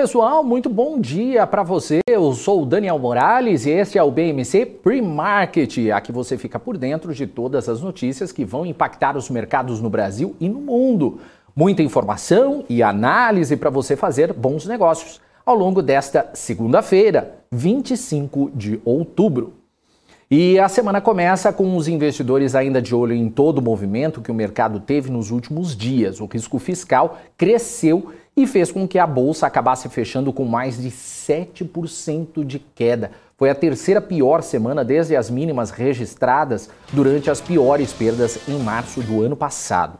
pessoal, muito bom dia para você. Eu sou o Daniel Morales e este é o BMC Pre-Market. Aqui você fica por dentro de todas as notícias que vão impactar os mercados no Brasil e no mundo. Muita informação e análise para você fazer bons negócios ao longo desta segunda-feira, 25 de outubro. E a semana começa com os investidores ainda de olho em todo o movimento que o mercado teve nos últimos dias. O risco fiscal cresceu e fez com que a bolsa acabasse fechando com mais de 7% de queda. Foi a terceira pior semana desde as mínimas registradas durante as piores perdas em março do ano passado.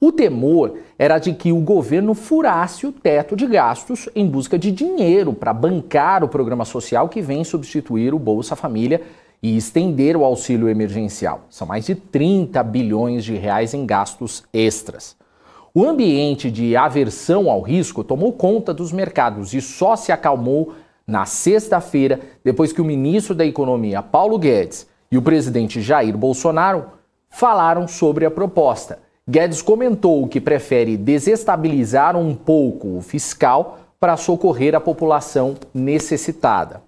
O temor era de que o governo furasse o teto de gastos em busca de dinheiro para bancar o programa social que vem substituir o Bolsa Família e estender o auxílio emergencial. São mais de 30 bilhões de reais em gastos extras. O ambiente de aversão ao risco tomou conta dos mercados e só se acalmou na sexta-feira, depois que o ministro da Economia, Paulo Guedes, e o presidente Jair Bolsonaro falaram sobre a proposta. Guedes comentou que prefere desestabilizar um pouco o fiscal para socorrer a população necessitada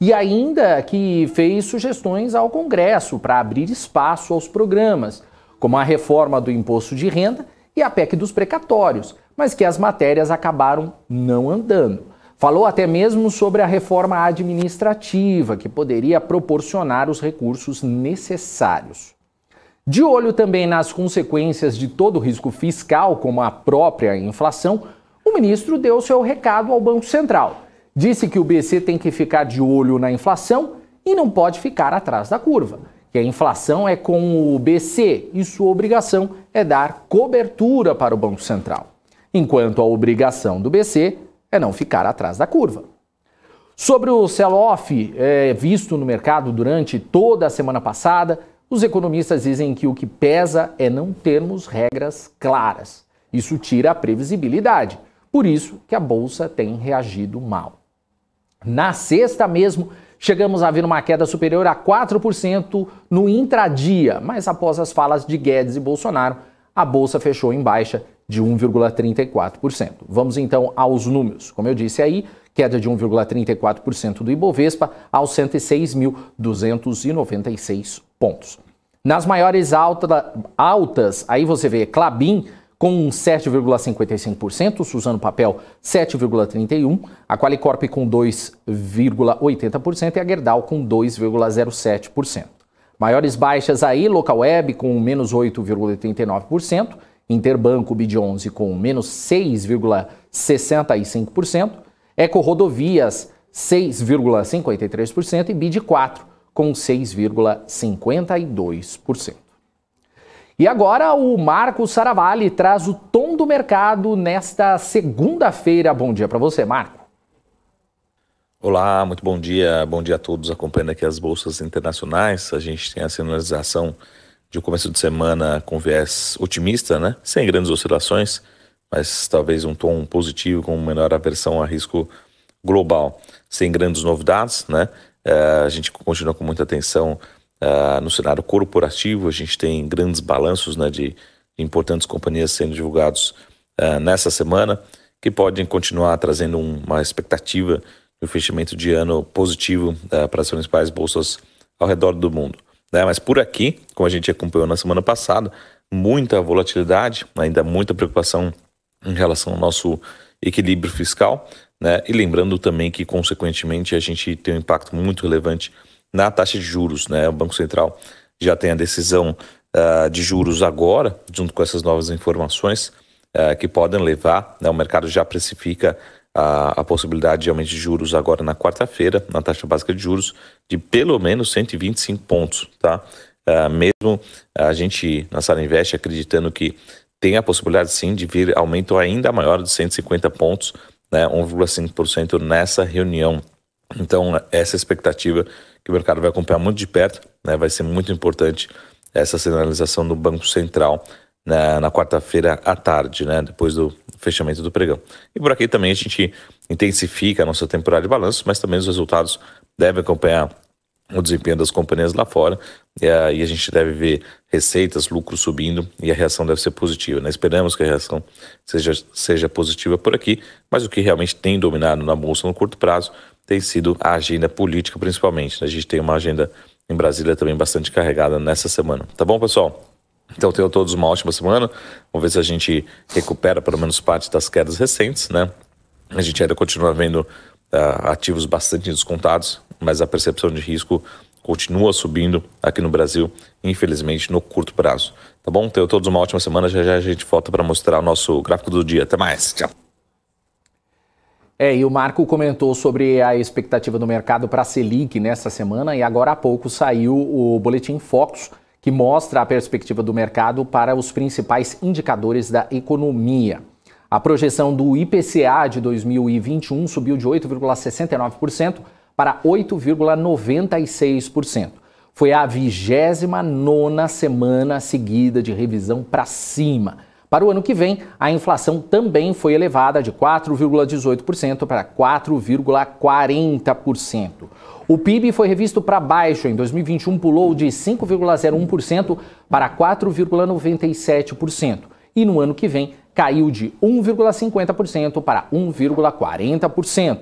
e ainda que fez sugestões ao Congresso para abrir espaço aos programas, como a reforma do imposto de renda e a PEC dos precatórios, mas que as matérias acabaram não andando. Falou até mesmo sobre a reforma administrativa, que poderia proporcionar os recursos necessários. De olho também nas consequências de todo risco fiscal, como a própria inflação, o ministro deu seu recado ao Banco Central Disse que o BC tem que ficar de olho na inflação e não pode ficar atrás da curva, que a inflação é com o BC e sua obrigação é dar cobertura para o Banco Central, enquanto a obrigação do BC é não ficar atrás da curva. Sobre o sell-off é, visto no mercado durante toda a semana passada, os economistas dizem que o que pesa é não termos regras claras. Isso tira a previsibilidade. Por isso que a bolsa tem reagido mal. Na sexta mesmo, chegamos a ver uma queda superior a 4% no intradia, mas após as falas de Guedes e Bolsonaro, a bolsa fechou em baixa de 1,34%. Vamos então aos números. Como eu disse aí, queda de 1,34% do Ibovespa aos 106.296 pontos. Nas maiores alta, altas, aí você vê Clabin com 7,55%, Suzano Papel 7,31%, a Qualicorp com 2,80% e a Gerdau com 2,07%. Maiores baixas aí, Localweb com menos 8,89%, Interbanco BID 11 com menos 6,65%, Eco Rodovias 6,53% e BID 4 com 6,52%. E agora o Marco Saravalli traz o tom do mercado nesta segunda-feira. Bom dia para você, Marco. Olá, muito bom dia. Bom dia a todos acompanhando aqui as bolsas internacionais. A gente tem a sinalização de um começo de semana com viés otimista, né? Sem grandes oscilações, mas talvez um tom positivo com menor aversão a risco global. Sem grandes novidades, né? É, a gente continua com muita atenção Uh, no cenário corporativo, a gente tem grandes balanços né, de importantes companhias sendo divulgados uh, nessa semana, que podem continuar trazendo uma expectativa de um fechamento de ano positivo uh, para as principais bolsas ao redor do mundo. Né? Mas por aqui, como a gente acompanhou na semana passada, muita volatilidade, ainda muita preocupação em relação ao nosso equilíbrio fiscal. Né? E lembrando também que, consequentemente, a gente tem um impacto muito relevante na taxa de juros. Né? O Banco Central já tem a decisão uh, de juros agora, junto com essas novas informações uh, que podem levar. Né? O mercado já precifica a, a possibilidade de aumento de juros agora na quarta-feira, na taxa básica de juros, de pelo menos 125 pontos. Tá? Uh, mesmo a gente na Sala Invest acreditando que tem a possibilidade sim de vir aumento ainda maior de 150 pontos, né, 1,5% nessa reunião então, essa é expectativa que o mercado vai acompanhar muito de perto, né, vai ser muito importante essa sinalização do Banco Central na, na quarta-feira à tarde, né, depois do fechamento do pregão. E por aqui também a gente intensifica a nossa temporada de balanço, mas também os resultados devem acompanhar o desempenho das companhias lá fora e aí a gente deve ver receitas, lucros subindo e a reação deve ser positiva. Né? Esperamos que a reação seja, seja positiva por aqui, mas o que realmente tem dominado na bolsa no curto prazo tem sido a agenda política, principalmente. Né? A gente tem uma agenda em Brasília também bastante carregada nessa semana. Tá bom, pessoal? Então tenham todos uma ótima semana. Vamos ver se a gente recupera pelo menos parte das quedas recentes, né? A gente ainda continua vendo uh, ativos bastante descontados, mas a percepção de risco continua subindo aqui no Brasil, infelizmente, no curto prazo. Tá bom? Tenham todos uma ótima semana. Já já a gente volta para mostrar o nosso gráfico do dia. Até mais. Tchau. É, e o Marco comentou sobre a expectativa do mercado para a Selic nessa semana e agora há pouco saiu o boletim Focus, que mostra a perspectiva do mercado para os principais indicadores da economia. A projeção do IPCA de 2021 subiu de 8,69% para 8,96%. Foi a 29 nona semana seguida de revisão para cima. Para o ano que vem, a inflação também foi elevada de 4,18% para 4,40%. O PIB foi revisto para baixo. Em 2021, pulou de 5,01% para 4,97%. E no ano que vem, caiu de 1,50% para 1,40%.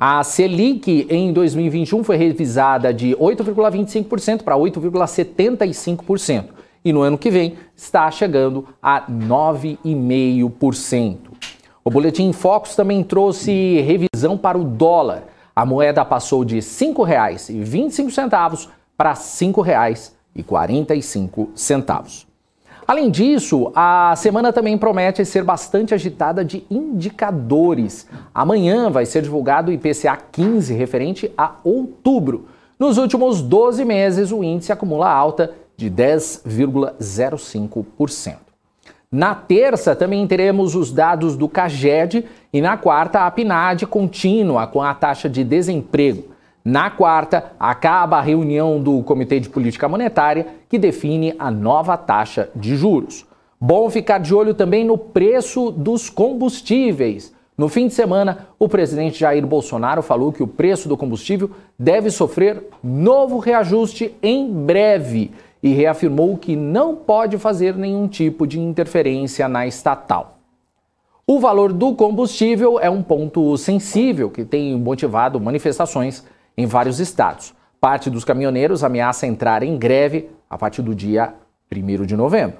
A Selic em 2021 foi revisada de 8,25% para 8,75% e no ano que vem está chegando a 9,5%. O Boletim Focus também trouxe revisão para o dólar. A moeda passou de R$ 5,25 para R$ 5,45. Além disso, a semana também promete ser bastante agitada de indicadores. Amanhã vai ser divulgado o IPCA 15 referente a outubro. Nos últimos 12 meses, o índice acumula alta de 10,05%. Na terça também teremos os dados do CAGED e na quarta a PNAD contínua com a taxa de desemprego. Na quarta, acaba a reunião do Comitê de Política Monetária, que define a nova taxa de juros. Bom ficar de olho também no preço dos combustíveis. No fim de semana, o presidente Jair Bolsonaro falou que o preço do combustível deve sofrer novo reajuste em breve e reafirmou que não pode fazer nenhum tipo de interferência na estatal. O valor do combustível é um ponto sensível que tem motivado manifestações em vários estados. Parte dos caminhoneiros ameaça entrar em greve a partir do dia 1 de novembro.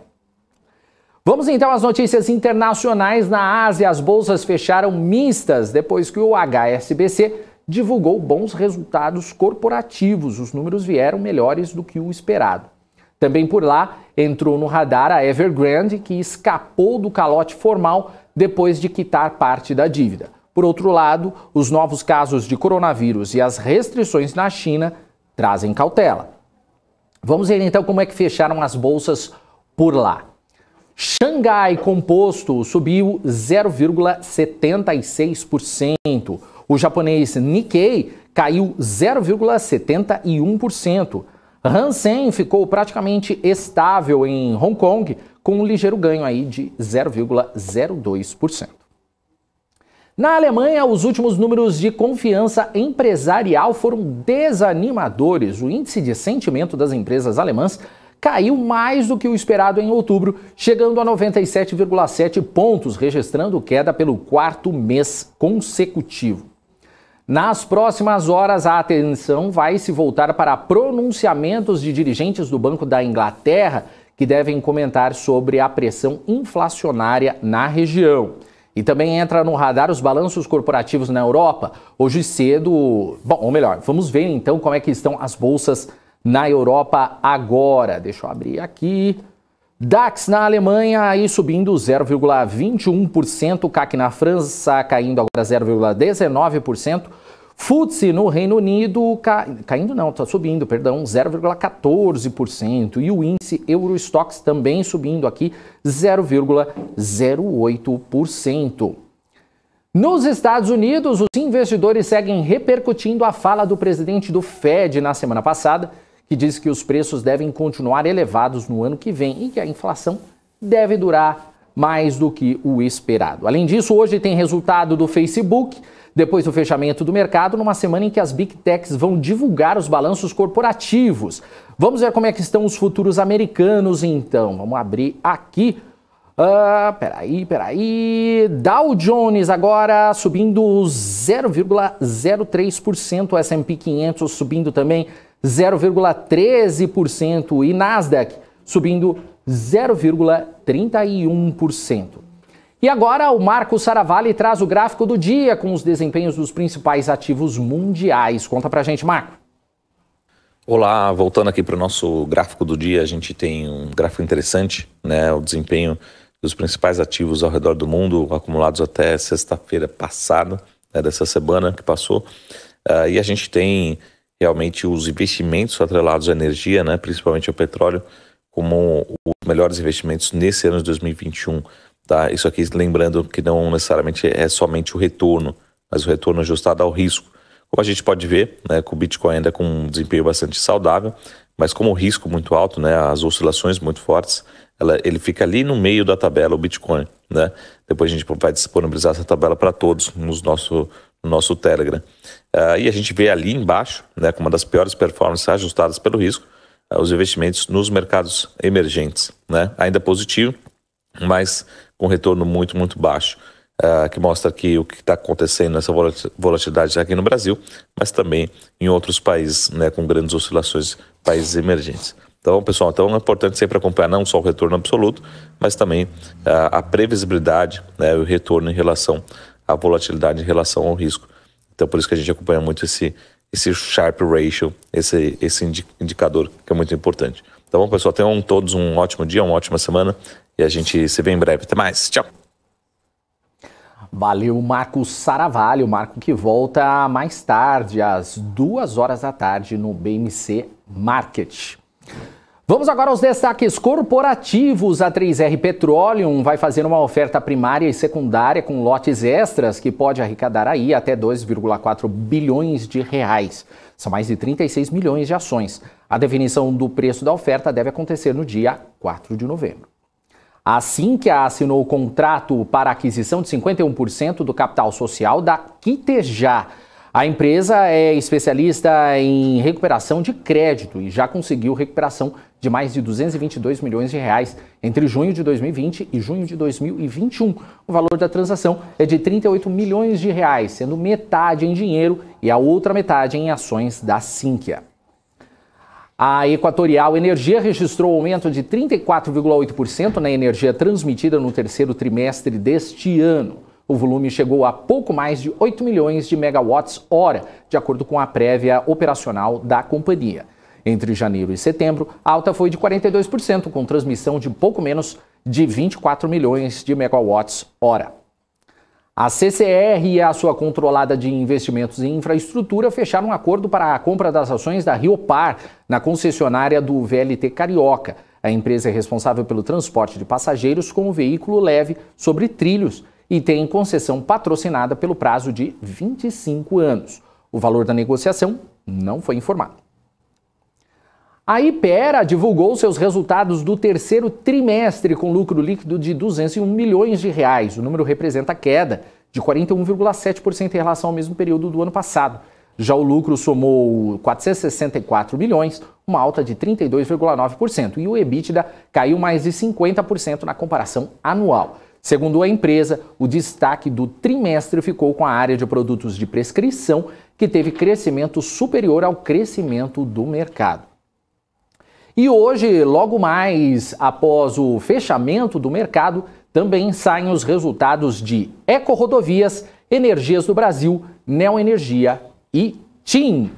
Vamos então às notícias internacionais. Na Ásia, as bolsas fecharam mistas depois que o HSBC divulgou bons resultados corporativos. Os números vieram melhores do que o esperado. Também por lá entrou no radar a Evergrande, que escapou do calote formal depois de quitar parte da dívida. Por outro lado, os novos casos de coronavírus e as restrições na China trazem cautela. Vamos ver então como é que fecharam as bolsas por lá. Xangai composto subiu 0,76%. O japonês Nikkei caiu 0,71%. Hansen ficou praticamente estável em Hong Kong, com um ligeiro ganho aí de 0,02%. Na Alemanha, os últimos números de confiança empresarial foram desanimadores. O índice de sentimento das empresas alemãs caiu mais do que o esperado em outubro, chegando a 97,7 pontos, registrando queda pelo quarto mês consecutivo. Nas próximas horas, a atenção vai se voltar para pronunciamentos de dirigentes do Banco da Inglaterra que devem comentar sobre a pressão inflacionária na região. E também entra no radar os balanços corporativos na Europa. Hoje cedo, bom, ou melhor, vamos ver então como é que estão as bolsas na Europa agora. Deixa eu abrir aqui. DAX na Alemanha aí subindo 0,21%, CAC na França caindo agora 0,19%, FTSE no Reino Unido ca... caindo não, está subindo, perdão, 0,14% e o índice Eurostox também subindo aqui 0,08%. Nos Estados Unidos, os investidores seguem repercutindo a fala do presidente do Fed na semana passada, que diz que os preços devem continuar elevados no ano que vem e que a inflação deve durar mais do que o esperado. Além disso, hoje tem resultado do Facebook, depois do fechamento do mercado, numa semana em que as Big Techs vão divulgar os balanços corporativos. Vamos ver como é que estão os futuros americanos, então. Vamos abrir aqui. Ah, peraí, peraí. Dow Jones agora subindo 0,03%, S&P 500 subindo também 0,13% e Nasdaq subindo 0,31%. E agora o Marco Saravalli traz o gráfico do dia com os desempenhos dos principais ativos mundiais. Conta pra gente, Marco. Olá, voltando aqui para o nosso gráfico do dia, a gente tem um gráfico interessante, né? O desempenho dos principais ativos ao redor do mundo, acumulados até sexta-feira passada, né, dessa semana que passou. Uh, e a gente tem realmente os investimentos atrelados à energia, né, principalmente ao petróleo, como os melhores investimentos nesse ano de 2021. Tá? Isso aqui lembrando que não necessariamente é somente o retorno, mas o retorno ajustado ao risco. Como a gente pode ver, né, o Bitcoin ainda com um desempenho bastante saudável, mas como o risco muito alto, né, as oscilações muito fortes, ela, ele fica ali no meio da tabela, o Bitcoin. Né? Depois a gente vai disponibilizar essa tabela para todos nos nosso, no nosso Telegram. Uh, e a gente vê ali embaixo, né, como uma das piores performances ajustadas pelo risco, uh, os investimentos nos mercados emergentes. Né? Ainda positivo, mas com retorno muito, muito baixo. Uh, que mostra que o que está acontecendo nessa volatilidade aqui no Brasil, mas também em outros países, né, com grandes oscilações, países emergentes. Então, pessoal, então é importante sempre acompanhar não só o retorno absoluto, mas também uh, a previsibilidade, né, o retorno em relação a volatilidade em relação ao risco. Então, por isso que a gente acompanha muito esse, esse Sharp Ratio, esse, esse indicador que é muito importante. Tá bom, pessoal? Tenham todos um ótimo dia, uma ótima semana e a gente se vê em breve. Até mais. Tchau. Valeu, Marco Saravalho. Marco que volta mais tarde, às duas horas da tarde, no BMC Market. Vamos agora aos destaques corporativos. A 3R Petroleum vai fazer uma oferta primária e secundária com lotes extras que pode arrecadar aí até 2,4 bilhões de reais. São mais de 36 milhões de ações. A definição do preço da oferta deve acontecer no dia 4 de novembro. Assim que assinou o contrato para aquisição de 51% do capital social da Quitejá, a empresa é especialista em recuperação de crédito e já conseguiu recuperação de mais de 222 milhões de reais entre junho de 2020 e junho de 2021. O valor da transação é de 38 milhões de reais, sendo metade em dinheiro e a outra metade em ações da Sinqia. A Equatorial Energia registrou aumento de 34,8% na energia transmitida no terceiro trimestre deste ano. O volume chegou a pouco mais de 8 milhões de megawatts hora, de acordo com a prévia operacional da companhia. Entre janeiro e setembro, a alta foi de 42%, com transmissão de pouco menos de 24 milhões de megawatts hora. A CCR e a sua controlada de investimentos em infraestrutura fecharam um acordo para a compra das ações da Riopar, na concessionária do VLT Carioca. A empresa é responsável pelo transporte de passageiros com o veículo leve sobre trilhos e tem concessão patrocinada pelo prazo de 25 anos. O valor da negociação não foi informado. A Ipera divulgou seus resultados do terceiro trimestre com lucro líquido de 201 milhões de reais. O número representa queda de 41,7% em relação ao mesmo período do ano passado. Já o lucro somou 464 milhões, uma alta de 32,9%, e o EBITDA caiu mais de 50% na comparação anual. Segundo a empresa, o destaque do trimestre ficou com a área de produtos de prescrição, que teve crescimento superior ao crescimento do mercado. E hoje, logo mais após o fechamento do mercado, também saem os resultados de Rodovias, Energias do Brasil, Neoenergia e TIM.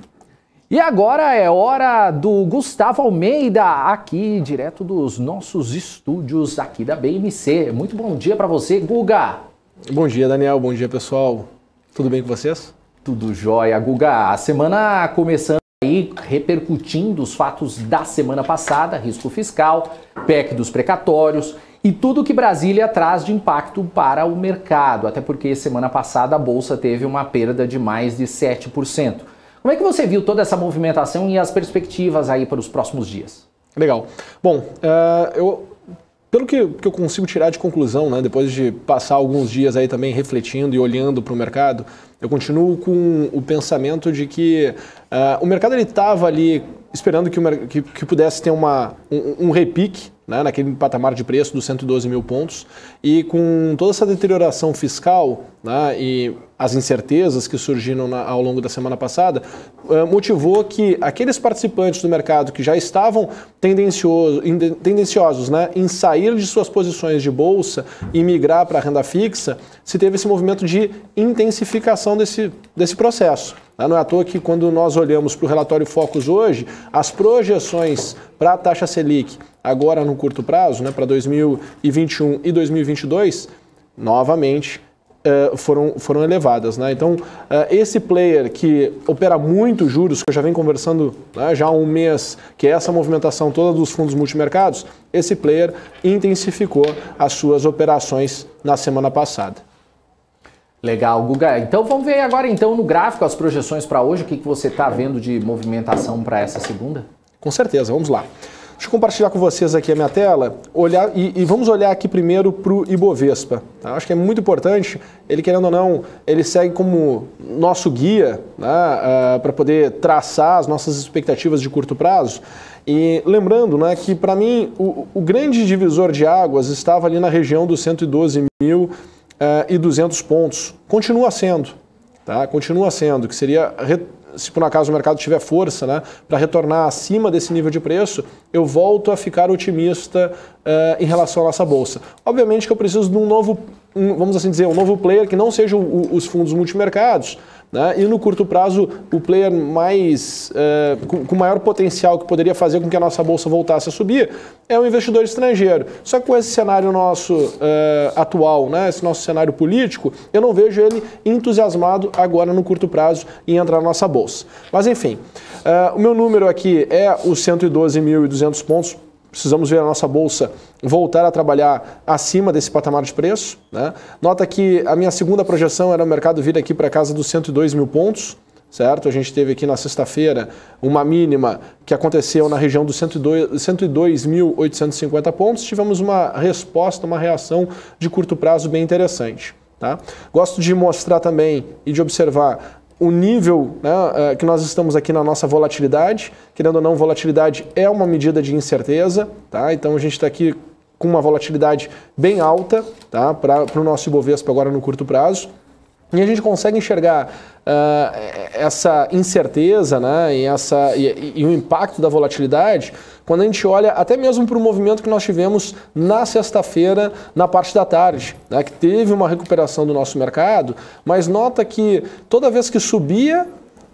E agora é hora do Gustavo Almeida, aqui direto dos nossos estúdios aqui da BMC. Muito bom dia para você, Guga. Bom dia, Daniel. Bom dia, pessoal. Tudo bem com vocês? Tudo jóia, Guga. A semana começando aí repercutindo os fatos da semana passada, risco fiscal, PEC dos precatórios e tudo que Brasília traz de impacto para o mercado, até porque semana passada a bolsa teve uma perda de mais de 7%. Como é que você viu toda essa movimentação e as perspectivas aí para os próximos dias? Legal. Bom, uh, eu pelo que, que eu consigo tirar de conclusão, né, depois de passar alguns dias aí também refletindo e olhando para o mercado, eu continuo com o pensamento de que uh, o mercado estava ali esperando que, o, que, que, pudesse ter uma, um, um repique né, naquele patamar de preço dos 112 mil pontos. E com toda essa deterioração fiscal né, e as incertezas que surgiram na, ao longo da semana passada, eh, motivou que aqueles participantes do mercado que já estavam tendencioso, tendenciosos né, em sair de suas posições de bolsa e migrar para a renda fixa, se teve esse movimento de intensificação desse, desse processo. Né. Não é à toa que quando nós olhamos para o relatório Focus hoje, as projeções para a taxa Selic agora no curto prazo, né, para 2021 e 2022, novamente eh, foram, foram elevadas. Né? Então, uh, esse player que opera muito juros, que eu já venho conversando né, já há um mês, que é essa movimentação toda dos fundos multimercados, esse player intensificou as suas operações na semana passada. Legal, Guga. Então vamos ver agora então no gráfico as projeções para hoje, o que, que você está vendo de movimentação para essa segunda? Com certeza, vamos lá. Deixa eu compartilhar com vocês aqui a minha tela olhar, e, e vamos olhar aqui primeiro para o Ibovespa. Tá? Acho que é muito importante, ele querendo ou não, ele segue como nosso guia né, uh, ah, para poder traçar as nossas expectativas de curto prazo. E lembrando né, que para mim o, o, grande divisor de águas estava ali na região dos 112 mil uh, e 200 pontos. Continua sendo, tá? continua sendo, que seria se por tipo, um acaso o mercado tiver força né, para retornar acima desse nível de preço, eu volto a ficar otimista uh, em relação à nossa bolsa. Obviamente que eu preciso de um novo, um, vamos assim dizer, um novo player que não seja o, o, os fundos multimercados, né? E no curto prazo, o player mais é, com, maior potencial que poderia fazer com que a nossa bolsa voltasse a subir é o investidor estrangeiro. Só que com esse cenário nosso é, atual, né? esse nosso cenário político, eu não vejo ele entusiasmado agora no curto prazo em entrar na nossa bolsa. Mas enfim, é, o meu número aqui é os 112.200 pontos precisamos ver a nossa bolsa voltar a trabalhar acima desse patamar de preço. Né? Nota que a minha segunda projeção era o mercado vir aqui para casa dos 102 mil pontos. Certo? A gente teve aqui na sexta-feira uma mínima que aconteceu na região dos 102.850 102 pontos. Tivemos uma resposta, uma reação de curto prazo bem interessante. Tá? Gosto de mostrar também e de observar o nível né, é, que nós estamos aqui na nossa volatilidade, querendo ou não, volatilidade é uma medida de incerteza, tá? Então a gente está aqui com uma volatilidade bem alta tá? para o nosso Ibovespa agora no curto prazo. E a gente consegue enxergar uh, essa incerteza né, e, essa, e, e, o impacto da volatilidade quando a gente olha até mesmo para o movimento que nós tivemos na sexta-feira, na parte da tarde, né, que teve uma recuperação do nosso mercado, mas nota que toda vez que subia,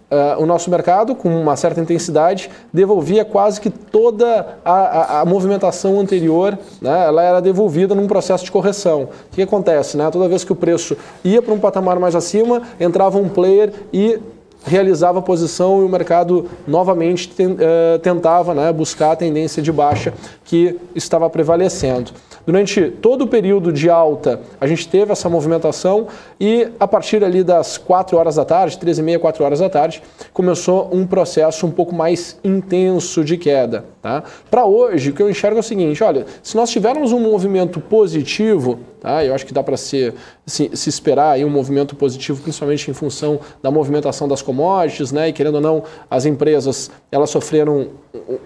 Uh, o nosso mercado, com uma certa intensidade, devolvia quase que toda a, a, a movimentação anterior, né, ela era devolvida num processo de correção. O que acontece? Né? Toda vez que o preço ia para um patamar mais acima, entrava um player e realizava a posição e o mercado novamente eh, tentava né, buscar a tendência de baixa que estava prevalecendo. Durante todo o período de alta, a gente teve essa movimentação e a partir ali das 4 horas da tarde, 13 e meia, 4 horas da tarde, começou um processo um pouco mais intenso de queda. Tá? Para hoje, o que eu enxergo é o seguinte, olha, se nós tivermos um movimento positivo, tá? eu acho que dá para ser se, se, esperar aí um movimento positivo, principalmente em função da movimentação das commodities, né? E querendo ou não, as empresas elas sofreram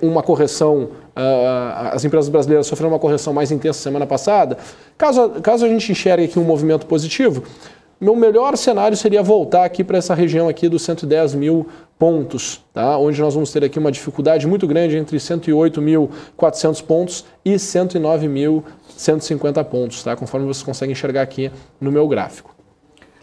uma correção, uh, as empresas brasileiras sofreram uma correção mais intensa semana passada. Caso, caso a gente enxergue aqui um movimento positivo, meu melhor cenário seria voltar aqui para essa região aqui dos 110 mil pontos, tá? onde nós vamos ter aqui uma dificuldade muito grande entre 108.400 pontos e 109.150 pontos, tá? conforme vocês conseguem enxergar aqui no meu gráfico.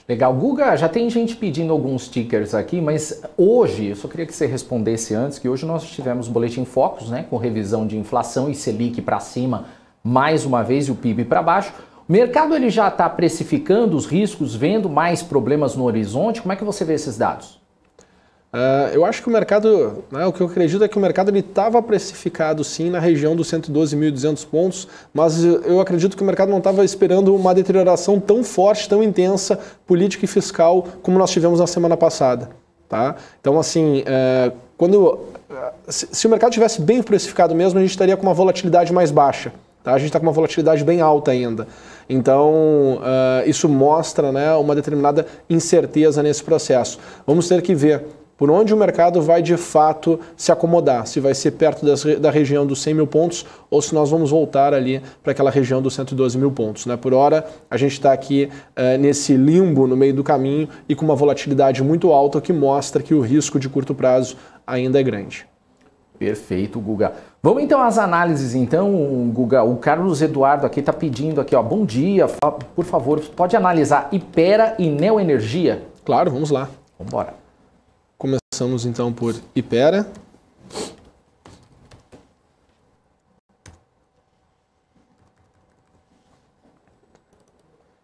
Legal. Guga, já tem gente pedindo alguns tickers aqui, mas hoje, eu só queria que você respondesse antes, que hoje nós tivemos o Boletim focos, né, com revisão de inflação e Selic para cima mais uma vez e o PIB para baixo. O mercado ele já está precificando os riscos, vendo mais problemas no horizonte. Como é que você vê esses dados? Uh, eu acho que o mercado, né, o que eu acredito é que o mercado estava precificado sim na região dos 112.200 pontos, mas eu acredito que o mercado não estava esperando uma deterioração tão forte, tão intensa, política e fiscal, como nós tivemos na semana passada. Tá? Então, assim, uh, quando é, se, se o mercado tivesse bem precificado mesmo, a gente estaria com uma volatilidade mais baixa. Tá? A gente está com uma volatilidade bem alta ainda. Então, uh, isso mostra né, uma determinada incerteza nesse processo. Vamos ter que ver por onde o mercado vai de fato se acomodar, se vai ser perto das, da região dos 100 mil pontos ou se nós vamos voltar ali para aquela região dos 112 mil pontos. Né? Por hora, a gente está aqui eh, nesse limbo no meio do caminho e com uma volatilidade muito alta que mostra que o risco de curto prazo ainda é grande. Perfeito, Guga. Vamos então às análises, então, Guga. O Carlos Eduardo aqui está pedindo aqui, ó, bom dia, por favor, pode analisar Ipera e Neoenergia? Claro, vamos lá. Vamos embora. Começamos então por Ipera.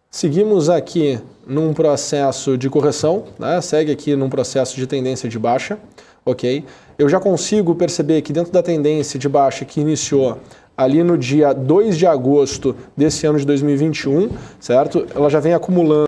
Seguimos aqui num processo de correção, né? segue aqui num processo de tendência de baixa, ok? Eu já consigo perceber que dentro da tendência de baixa que iniciou ali no dia 2 de agosto desse ano de 2021, certo? Ela já vem acumulando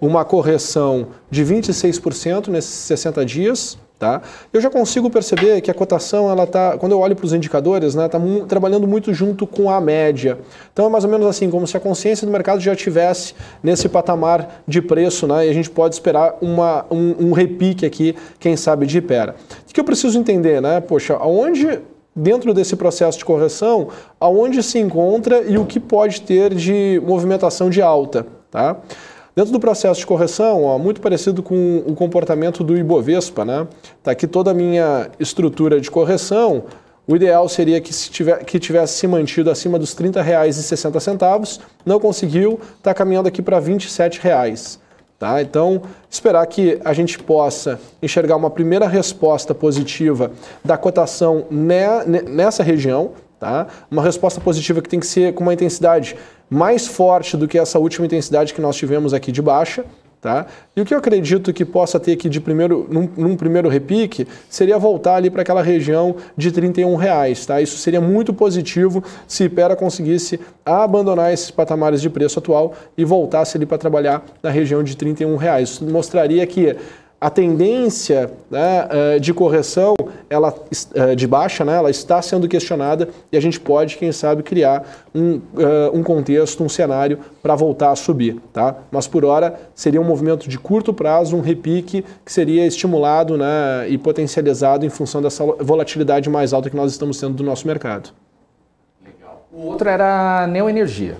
uma correção de 26% nesses 60 dias, Tá? Eu já consigo perceber que a cotação, ela tá, quando eu olho para os indicadores, está né, tá trabalhando muito junto com a média. Então é mais ou menos assim, como se a consciência do mercado já tivesse nesse patamar de preço né, e a gente pode esperar uma, um, um repique aqui, quem sabe de pera. O que eu preciso entender? Né? Poxa, aonde dentro desse processo de correção, aonde se encontra e o que pode ter de movimentação de alta? Tá? Dentro do processo de correção, ó, muito parecido com o comportamento do Ibovespa, né? Está aqui toda a minha estrutura de correção. O ideal seria que, se tiver, que tivesse se mantido acima dos R$ 30,60, não conseguiu, está caminhando aqui para R$ 27,00. Tá? Então, esperar que a gente possa enxergar uma primeira resposta positiva da cotação né, ne nessa região, tá? uma resposta positiva que tem que ser com uma intensidade mais forte do que essa última intensidade que nós tivemos aqui de baixa. Tá? E o que eu acredito que possa ter aqui de primeiro, num, num primeiro repique seria voltar ali para aquela região de R$ reais, tá? Isso seria muito positivo se Ipera conseguisse abandonar esses patamares de preço atual e voltasse ali para trabalhar na região de R$ reais. Isso mostraria que a tendência né, eh, de correção ela, eh, de baixa né, ela está sendo questionada e a gente pode, quem sabe, criar um, eh, um contexto, um cenário para voltar a subir. Tá? Mas por hora seria um movimento de curto prazo, um repique que seria estimulado né, e potencializado em função dessa volatilidade mais alta que nós estamos tendo do nosso mercado. Legal. O outro era a neoenergia.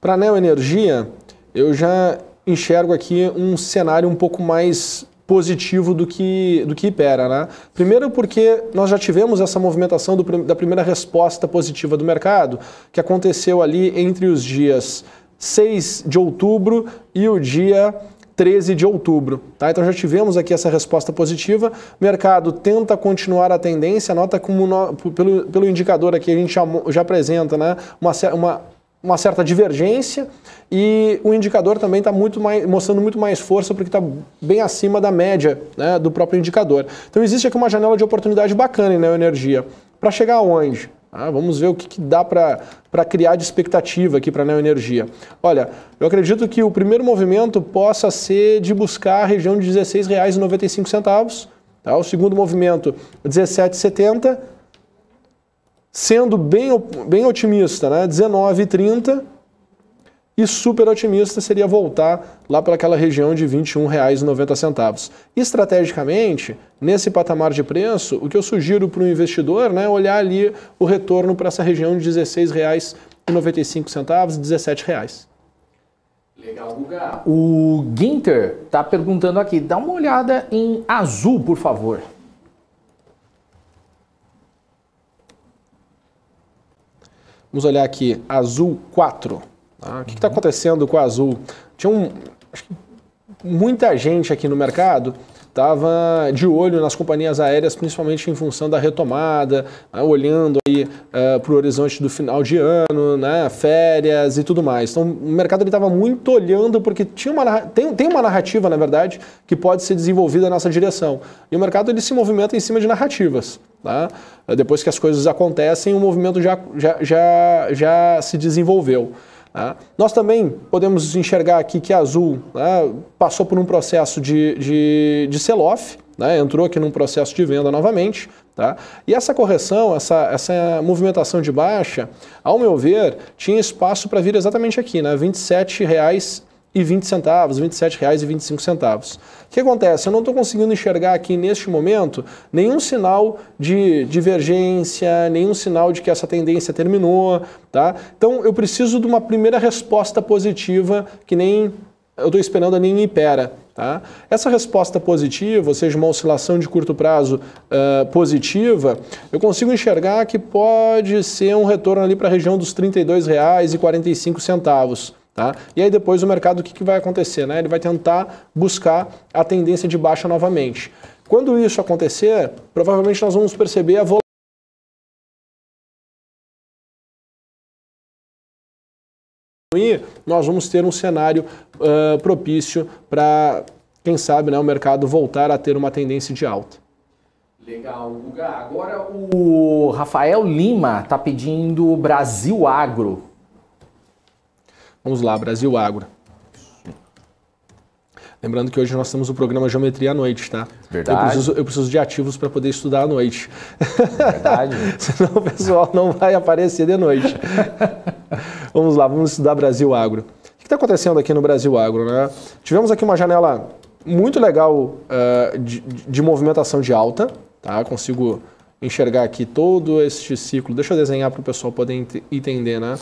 Para a neoenergia, eu já enxergo aqui um cenário um pouco mais positivo do que, do que impera. Né? Primeiro porque nós já tivemos essa movimentação do, da primeira resposta positiva do mercado, que aconteceu ali entre os dias 6 de outubro e o dia 13 de outubro. Tá? Então já tivemos aqui essa resposta positiva. O mercado tenta continuar a tendência, nota como no, pelo, pelo indicador aqui a gente já, já apresenta né? uma, uma uma certa divergência e o indicador também está muito mais, mostrando muito mais força porque está bem acima da média né, do próprio indicador. Então existe aqui uma janela de oportunidade bacana em né, Energia. Para chegar aonde? Ah, vamos ver o que, que dá para criar de expectativa aqui para a né, Neoenergia. Olha, eu acredito que o primeiro movimento possa ser de buscar a região de R$16,95, tá? o segundo movimento R$17,70 sendo bem, bem otimista, né? 19 e 30 e super otimista seria voltar lá para aquela região de R$ 21,90. Estrategicamente, nesse patamar de preço, o que eu sugiro para o investidor né, é olhar ali o retorno para essa região de R$ 16,95, R$ 17,00. Legal, Guga. O Ginter está perguntando aqui, dá uma olhada em azul, por favor. Vamos olhar aqui, Azul 4. Tá? O que está uhum. acontecendo com a Azul? Tinha um, muita gente aqui no mercado estava de olho nas companhias aéreas, principalmente em função da retomada, né? olhando aí uh, eh, para o horizonte do final de ano, né? férias e tudo mais. Então, o mercado estava muito olhando, porque tinha uma, tem, tem uma narrativa, na verdade, que pode ser desenvolvida nessa direção. E o mercado ele se movimenta em cima de narrativas. Tá? Depois que as coisas acontecem, o movimento já, já, já, já se desenvolveu. Tá? Nós também podemos enxergar aqui que a Azul né, passou por um processo de, de, de sell-off, né, entrou aqui num processo de venda novamente. Tá? E essa correção, essa, essa movimentação de baixa, ao meu ver, tinha espaço para vir exatamente aqui, né, 27 reais e 20 centavos, R$ 27,25. O que acontece? Eu não estou conseguindo enxergar aqui neste momento nenhum sinal de divergência, nenhum sinal de que essa tendência terminou, tá? Então eu preciso de uma primeira resposta positiva que nem eu estou esperando nem impera. Tá? Essa resposta positiva, ou seja, uma oscilação de curto prazo uh, positiva, eu consigo enxergar que pode ser um retorno ali para a região dos R$ 32,45. Tá? E aí depois o mercado, o que, que vai acontecer? Né? Ele vai tentar buscar a tendência de baixa novamente. Quando isso acontecer, provavelmente nós vamos perceber a volatilidade. e Nós vamos ter um cenário uh, propício para, quem sabe, né, o mercado voltar a ter uma tendência de alta. Legal, Guga. Agora o Rafael Lima está pedindo Brasil Agro. Vamos lá, Brasil Agro. Lembrando que hoje nós temos o programa Geometria à noite, tá? Verdade. Eu preciso, eu preciso de ativos para poder estudar à noite. Verdade. Senão o pessoal não vai aparecer de noite. vamos lá, vamos estudar Brasil Agro. O que está acontecendo aqui no Brasil Agro? Né? Tivemos aqui uma janela muito legal uh, de, de, movimentação de alta, tá? Consigo enxergar aqui todo este ciclo. Deixa eu desenhar para o pessoal poder entender, né?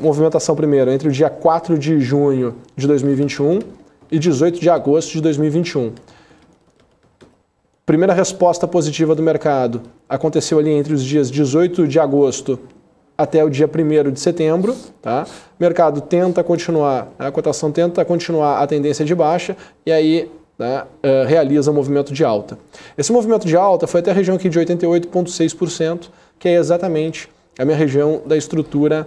movimentação primeiro entre o dia 4 de junho de 2021 e 18 de agosto de 2021. Primeira resposta positiva do mercado aconteceu ali entre os dias 18 de agosto até o dia 1 de setembro. Tá? O mercado tenta continuar, a cotação tenta continuar a tendência de baixa e aí né, eh, realiza um movimento de alta. Esse movimento de alta foi até a região aqui de 88,6%, que é exatamente a minha região da estrutura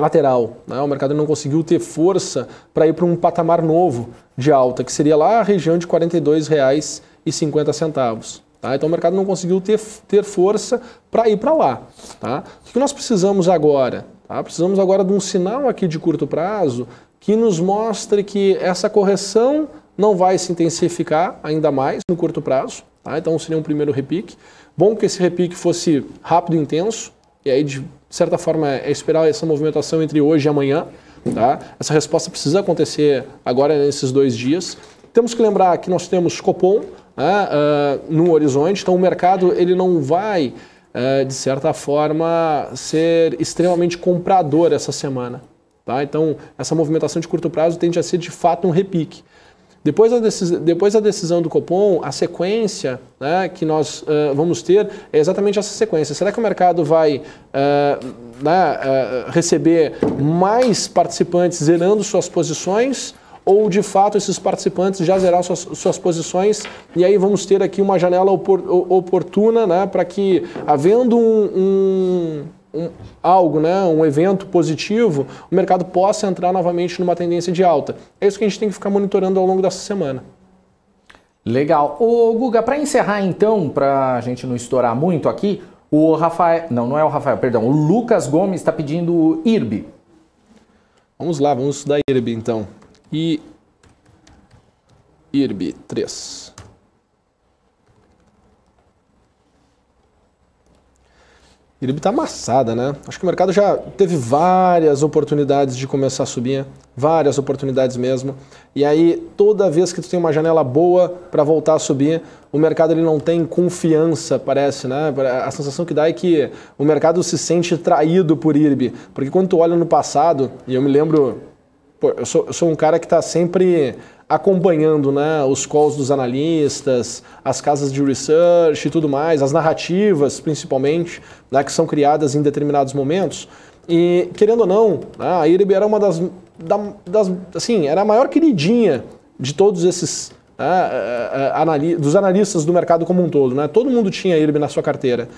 lateral. Né? O mercado não conseguiu ter força para ir para um patamar novo de alta, que seria lá a região de R$ 42,50. Tá? Então o mercado não conseguiu ter, ter força para ir para lá. Tá? O que nós precisamos agora? Tá? Precisamos agora de um sinal aqui de curto prazo que nos mostre que essa correção não vai se intensificar ainda mais no curto prazo. Tá? Então seria um primeiro repique. Bom que esse repique fosse rápido e intenso, e aí de de certa forma, é esperar essa movimentação entre hoje e amanhã. Tá? Essa resposta precisa acontecer agora nesses dois dias. Temos que lembrar que nós temos Copom né, uh, no horizonte, então o mercado ele não vai, uh, de certa forma, ser extremamente comprador essa semana. Tá? Então, essa movimentação de curto prazo tende a ser de fato um repique. Depois da, decisão, depois da decisão do Copom, a sequência né, que nós uh, vamos ter é exatamente essa sequência. Será que o mercado vai uh, né, uh, receber mais participantes zerando suas posições? Ou de fato esses participantes já zeraram suas, suas posições e aí vamos ter aqui uma janela opor, oportuna né, para que, havendo um, um um, algo, né, um evento positivo, o mercado possa entrar novamente numa tendência de alta. É isso que a gente tem que ficar monitorando ao longo dessa semana. Legal. o Guga, para encerrar então, para a gente não estourar muito aqui, o Rafael. Não, não é o Rafael, perdão. O Lucas Gomes está pedindo o IRB. Vamos lá, vamos estudar IRB então. E. IRB 3. Iribe está amassada, né? Acho que o mercado já teve várias oportunidades de começar a subir, várias oportunidades mesmo. E aí, toda vez que tu tem uma janela boa para voltar a subir, o mercado ele não tem confiança, parece, né? A sensação que dá é que o mercado se sente traído por Iribe. Porque quando tu olha no passado, e eu me lembro, pô, eu sou, eu sou um cara que está sempre acompanhando né, os calls dos analistas, as casas de research e tudo mais, as narrativas principalmente, né, que são criadas em determinados momentos. E, querendo ou não, né, a IRB era uma das, das assim, era a maior queridinha de todos esses né, eh, eh, dos analistas do mercado como um todo. Né? Todo mundo tinha a IRB na sua carteira.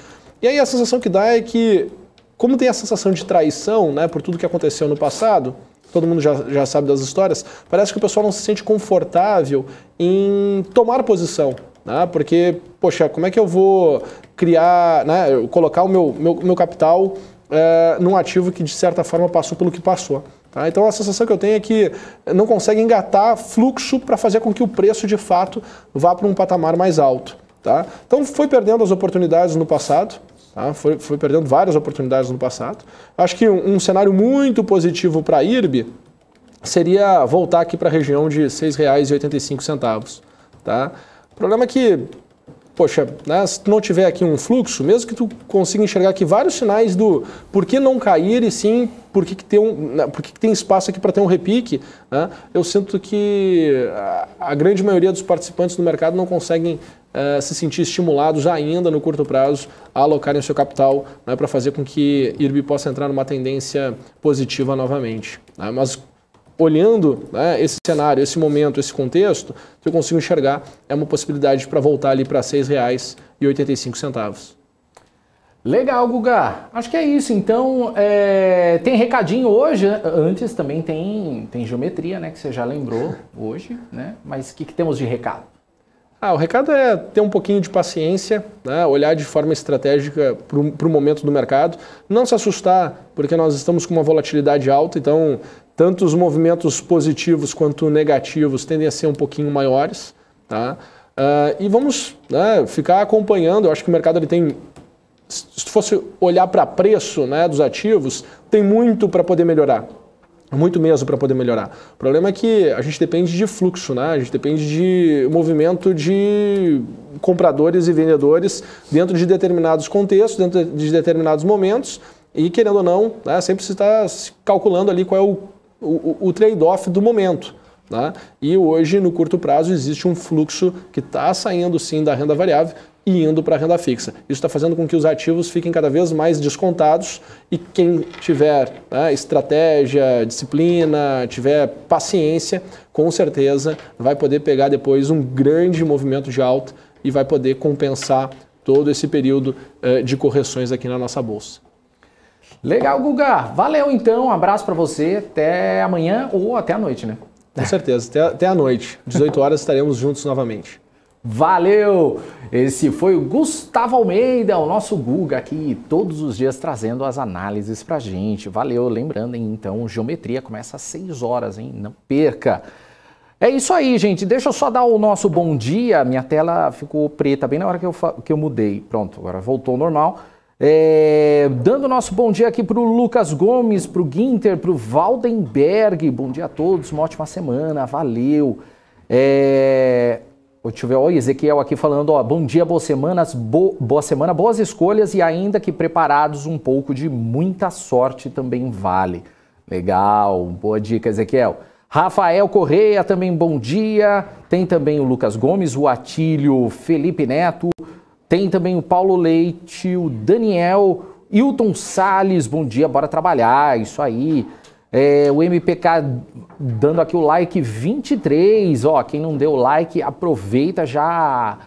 E aí a sensação que dá é que, como tem a sensação de traição né, por tudo que aconteceu no passado, todo mundo já, já sabe das histórias, parece que o pessoal não se sente confortável em tomar posição. Né? Porque, poxa, como é que eu vou criar, né? colocar o meu, meu, meu capital é, num ativo que, de certa forma, passou pelo que passou? Tá? Então a sensação que eu tenho é que não consegue engatar fluxo para fazer com que o preço, de fato, vá para um patamar mais alto. Tá? Então foi perdendo as oportunidades no passado, Tá? Foi, foi, perdendo várias oportunidades no passado. Acho que um, um cenário muito positivo para a IRB seria voltar aqui para a região de R$ 6,85. Tá? O problema é que poxa, né, se tu não tiver aqui um fluxo, mesmo que tu consiga enxergar aqui vários sinais do por que não cair e sim por que, que, tem, um, né, por que, que tem espaço aqui para ter um repique, né, eu sinto que a, grande maioria dos participantes do mercado não conseguem uh, se sentir estimulados ainda no curto prazo a alocarem o seu capital né, para fazer com que IRB possa entrar numa tendência positiva novamente. Né, mas olhando né, esse cenário, esse momento, esse contexto, que eu consigo enxergar é uma possibilidade para voltar ali para R$ 6,85. Legal, Guga. Acho que é isso. Então, é... tem recadinho hoje. Antes também tem, tem geometria, né? Que você já lembrou hoje, né? Mas o que, que, temos de recado? Ah, o recado é ter um pouquinho de paciência, né? olhar de forma estratégica para o momento do mercado, não se assustar, porque nós estamos com uma volatilidade alta, então tanto os movimentos positivos quanto negativos tendem a ser um pouquinho maiores, tá? Uh, e vamos né, ficar acompanhando. Eu acho que o mercado ele tem, se fosse olhar para preço né, dos ativos, tem muito para poder melhorar. Muito mesmo para poder melhorar. O problema é que a gente depende de fluxo, né? a gente depende de movimento de compradores e vendedores dentro de determinados contextos, dentro de determinados momentos, e querendo ou não, né, sempre se está calculando ali qual é o o, o trade-off do momento. Né? E hoje, no curto prazo, existe um fluxo que está saindo sim da renda variável e indo para a renda fixa. Isso está fazendo com que os ativos fiquem cada vez mais descontados e quem tiver né, estratégia, disciplina, tiver paciência, com certeza vai poder pegar depois um grande movimento de alta e vai poder compensar todo esse período eh, de correções aqui na nossa bolsa. Legal, Guga. Valeu então, um abraço para você. Até amanhã ou até a noite, né? Com certeza, até, até a noite. 18 horas estaremos juntos novamente. Valeu! Esse foi o Gustavo Almeida, o nosso Guga aqui, todos os dias trazendo as análises pra gente. Valeu! Lembrando, então, geometria começa às 6 horas, hein? Não perca! É isso aí, gente. Deixa eu só dar o nosso bom dia. Minha tela ficou preta bem na hora que eu, que eu mudei. Pronto, agora voltou ao normal. É, dando nosso bom dia aqui para o Lucas Gomes, para o Guinter, para o Valdenberg. Bom dia a todos, uma ótima semana, valeu. É, deixa eu ver, o Ezequiel aqui falando, ó, bom dia, boas semanas, bo, boa semana, boas escolhas e ainda que preparados um pouco de muita sorte também vale. Legal, boa dica, Ezequiel. Rafael Correia também, bom dia. Tem também o Lucas Gomes, o Atílio Felipe Neto, tem também o Paulo Leite, o Daniel, Hilton Sales, bom dia, bora trabalhar, isso aí. É, o MPK dando aqui o like 23, ó, quem não deu like, aproveita já,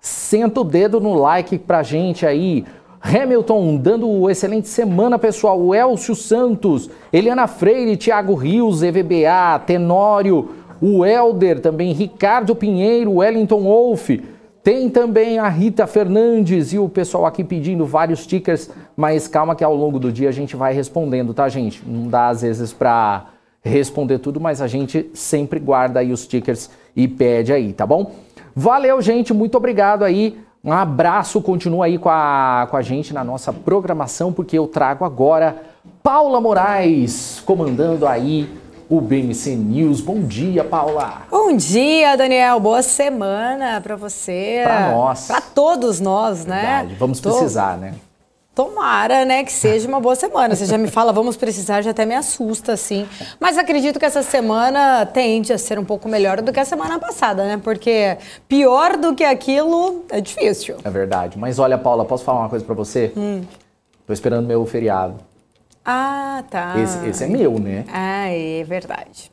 senta o dedo no like pra gente aí. Hamilton dando excelente semana, pessoal. O Elcio Santos, Eliana Freire, Thiago Rios, EVBA, Tenório, o Elder também, Ricardo Pinheiro, Wellington Wolff. Tem também a Rita Fernandes e o pessoal aqui pedindo vários tickers, mas calma que ao longo do dia a gente vai respondendo, tá, gente? Não dá às vezes para responder tudo, mas a gente sempre guarda aí os tickers e pede aí, tá bom? Valeu, gente, muito obrigado aí. Um abraço, continua aí com a, com a gente na nossa programação, porque eu trago agora Paula Moraes comandando aí o BMC News. Bom dia, Paula. Bom dia, Daniel. Boa semana para você. Para nós. Para todos nós, né? Verdade. Vamos Tô... precisar, né? Tomara, né, que seja uma boa semana. Você já me fala, vamos precisar, já até me assusta, assim. Mas acredito que essa semana tende a ser um pouco melhor do que a semana passada, né? Porque pior do que aquilo é difícil. É verdade. Mas olha, Paula, posso falar uma coisa para você? Hum. Tô esperando meu feriado. Ah, tá. Esse, esse é meu, né? Ah, é verdade.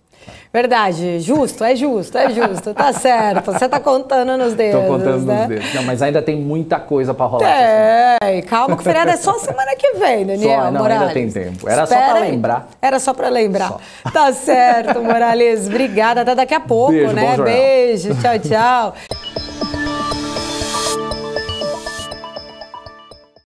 Verdade, justo, é justo, é justo, tá certo. Você tá contando nos dedos. Tô contando né? nos dedos. Não, mas ainda tem muita coisa para rolar. É, calma que o feriado é só semana que vem, Daniel. Só, não, Morales. ainda tem tempo. Era Espera só para lembrar. Era só para lembrar. Só. Tá certo, Morales. Obrigada. Até daqui a pouco, Beijo, né? Beijo, tchau, tchau.